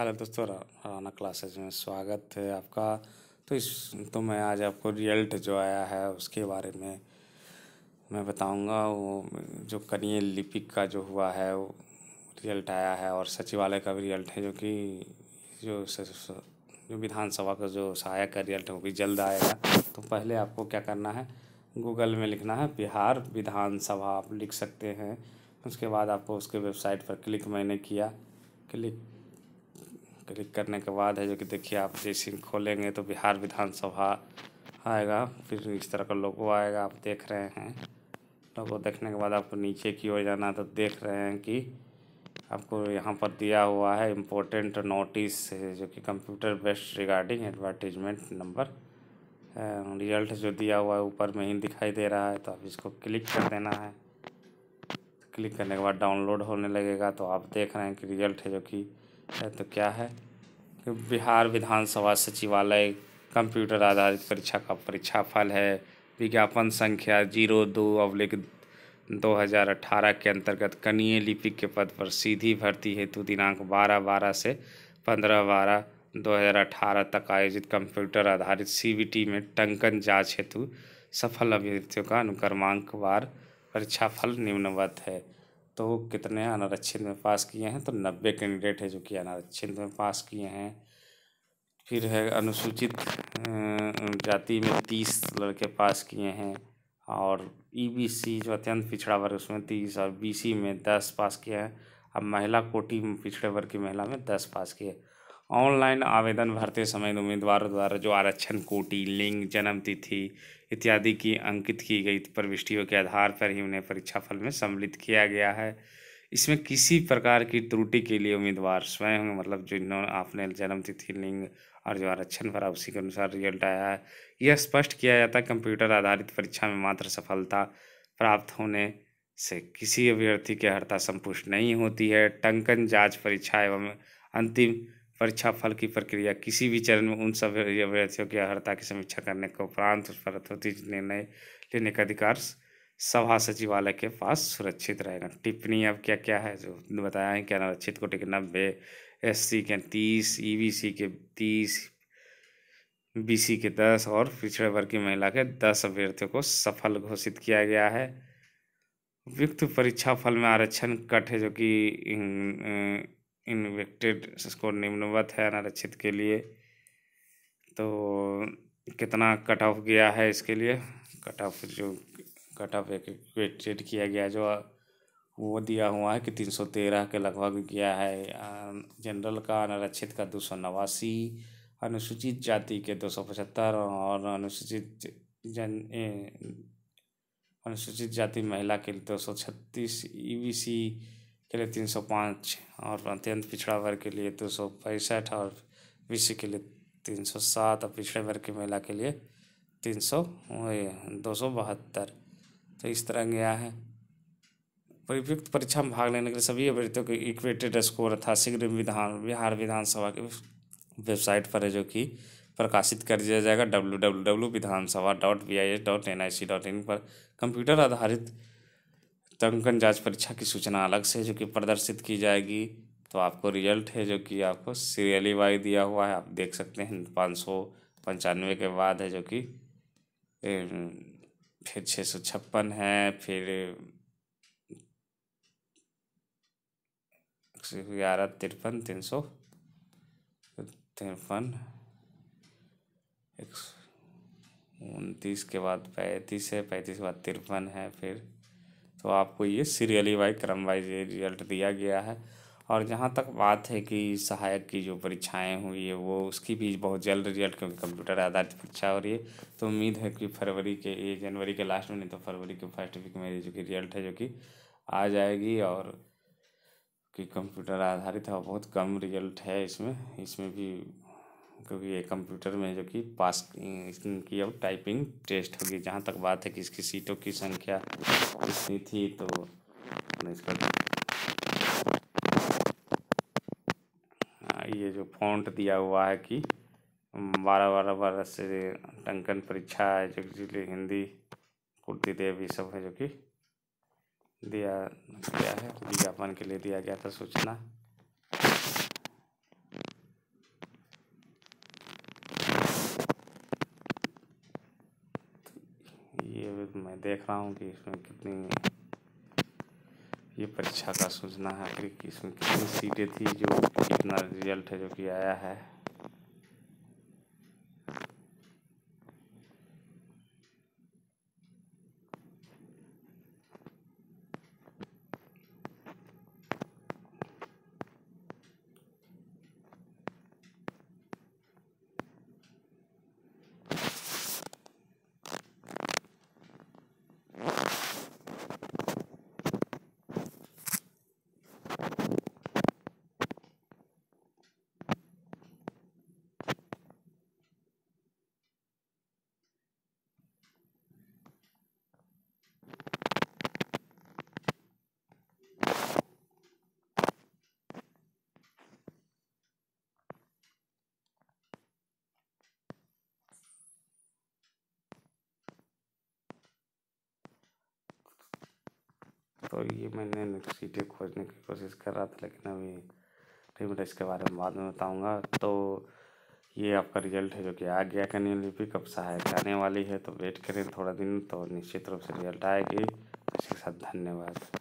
hello दोस्तों Rana classes में स्वागत है आपका तो इस तो मैं आज आपको रिजल्ट जो आया है उसके बारे में मैं बताऊंगा वो जो कनीय लिपिक का जो हुआ है वो रिजल्ट आया है और सचिवालय का भी रिजल्ट है जो कि जो जो विधानसभा का जो सहायक का रिजल्ट है वो भी जल्द आएगा तो पहले आपको क्या करना है गूगल में लिखना है बिहार विधानसभा आप लिख सकते हैं उसके बाद आपको उसके वेबसाइट पर क्लिक मैंने किया क्लिक क्लिक करने के बाद है जो कि देखिए आप जैसे खोलेंगे तो बिहार विधानसभा आएगा फिर इस तरह का लोगो आएगा आप देख रहे हैं लोगो देखने के बाद आपको नीचे की ओर जाना तो देख रहे हैं कि आपको यहाँ पर दिया हुआ है इम्पोर्टेंट नोटिस जो कि computer based regarding advertisement number result जो दिया हुआ है ऊपर में ही दिखाई दे रहा है तो आप इसको क्लिक कर देना है क्लिक करने के बाद डाउनलोड होने लगेगा तो आप देख रहे हैं कि रिजल्ट है जो कि है तो क्या है कि बिहार विधानसभा सचिवालय कंप्यूटर आधारित परीक्षा का परीक्षा फल है विज्ञापन संख्या जीरो दो अवलिख दो हज़ार अठारह के अंतर्गत कनीय लिपिक के पद पर सीधी भर्ती हेतु दिनांक बारह बारह से पंद्रह बारह दो हज़ार अठारह तक आयोजित कंप्यूटर आधारित सीबीटी में टंकन जांच हेतु सफल अभ्यर्थियों का अनुक्रमांक वार परीक्षाफल निम्नवत है तो कितने अनारक्षित में पास किए हैं तो नब्बे कैंडिडेट है जो कि अनारक्षित में पास किए हैं फिर है अनुसूचित अं, जाति में तीस लड़के पास किए हैं और ईबीसी e जो अत्यंत पिछड़ा वर्ग उसमें तीस और बीसी में दस पास किए हैं अब महिला कोटि पिछड़े वर्ग की महिला में दस पास किए ऑनलाइन आवेदन भरते समय उम्मीदवारों द्वारा जो आरक्षण कोटि लिंग जन्म तिथि इत्यादि की अंकित की गई प्रविष्टियों के आधार पर ही उन्हें परीक्षा फल में सम्मिलित किया गया है इसमें किसी प्रकार की त्रुटि के लिए उम्मीदवार स्वयं मतलब जिन्होंने आपने जन्म तिथि लिंग और जो आरक्षण भरा उसी के अनुसार रिजल्ट आया है यह स्पष्ट किया जाता है कंप्यूटर आधारित परीक्षा में मात्र सफलता प्राप्त होने से किसी अभ्यर्थी की अर्हता संपुष्ट नहीं होती है टंकन जांच परीक्षा एवं अंतिम परीक्षा फल की प्रक्रिया किसी भी चरण में उन सब अभ्यर्थियों की अर्हता की समीक्षा करने के उपरांत उस पर निर्णय लेने का अधिकार सभा सचिवालय के पास सुरक्षित रहेगा टिप्पणी अब क्या क्या है जो बताया है कि अनारक्षित कोटे के नब्बे एस सी के तीस ई बी सी के तीस बी सी के दस और पिछड़े वर्ग की महिला के दस अभ्यर्थियों को सफल घोषित किया गया है उपयुक्त परीक्षा फल में आरक्षण कट है जो कि इन्वेक्टेड स्कोर निम्नवत है अनारक्षित के लिए तो कितना कट ऑफ गया है इसके लिए कट ऑफ जो कट ऑफ एक्वेटेड किया गया जो वो दिया हुआ है कि तीन सौ तेरह के लगभग गया है जनरल का अनारक्षित का दो सौ नवासी अनुसूचित जाति के दो सौ पचहत्तर और अनुसूचित जन ए, अनुसूचित जाति महिला के दो सौ छत्तीस ई बी सी के लिए तीन सौ पाँच और अत्यंत पिछड़ा वर्ग के लिए दो सौ पैंसठ और बीसी के लिए तीन सौ सात और पिछड़े वर्ग की महिला के लिए तीन सौ दो सौ बहत्तर तो इस तरह गया है परिपयुक्त परीक्षा में भाग लेने के लिए सभी अभ्यर्थियों के इक्वेटेड स्कोर था शीघ्र विधान बिहार विधानसभा की वेबसाइट पर है जो कि प्रकाशित कर दिया जाएगा W W W Vidhansabha dot B I S dot N I C dot in e पर कंप्यूटर आधारित चित्तांकन जांच परीक्षा की सूचना अलग से जो कि प्रदर्शित की जाएगी तो आपको रिजल्ट है जो कि आपको सीरियली वाई दिया हुआ है आप देख सकते हैं पाँच सौ पंचानवे के बाद है जो कि फिर छः सौ छप्पन है फिर ग्यारह तिरपन तीन सौ तिरपन एक उनतीस के बाद पैंतीस है पैंतीस के बाद तिरपन है फिर तो आपको ये सीरियली वाइज क्रम वाइज ये रिजल्ट दिया गया है और जहाँ तक बात है कि सहायक की जो परीक्षाएं हुई है वो उसकी भी बहुत जल्द रिजल्ट क्योंकि कंप्यूटर आधारित परीक्षा हो रही है तो उम्मीद है कि फरवरी के ये जनवरी के लास्ट में नहीं तो फरवरी के फर्स्ट वीक में जो कि रिजल्ट है जो कि आ जाएगी और कि कंप्यूटर आधारित है बहुत कम रिजल्ट है इसमें इसमें भी क्योंकि ये कंप्यूटर में जो कि पास की अब टाइपिंग टेस्ट होगी जहाँ तक बात है कि इसकी सीटों की संख्या कितनी थी तो इसका हाँ, ये जो फॉन्ट दिया हुआ है कि बारह बारह बारह से टंकन परीक्षा है जो कि हिंदी कुर्ती देव ये सब है जो कि दिया गया है विज्ञापन के लिए दिया गया था सूचना मैं देख रहा हूँ कि इसमें कितनी ये परीक्षा का सूचना है कि इसमें कितनी सीटें थी जो कितना रिजल्ट है जो कि आया है और तो ये मैंने सीटें खोजने की कोशिश कर रहा था लेकिन अभी ठीक बता इसके बारे में बाद में बताऊँगा तो ये आपका रिजल्ट है जो कि आ गया कन्या लिपि कब सहायक आने वाली है तो वेट करें थोड़ा दिन तो निश्चित रूप से रिजल्ट आएगी इसके साथ धन्यवाद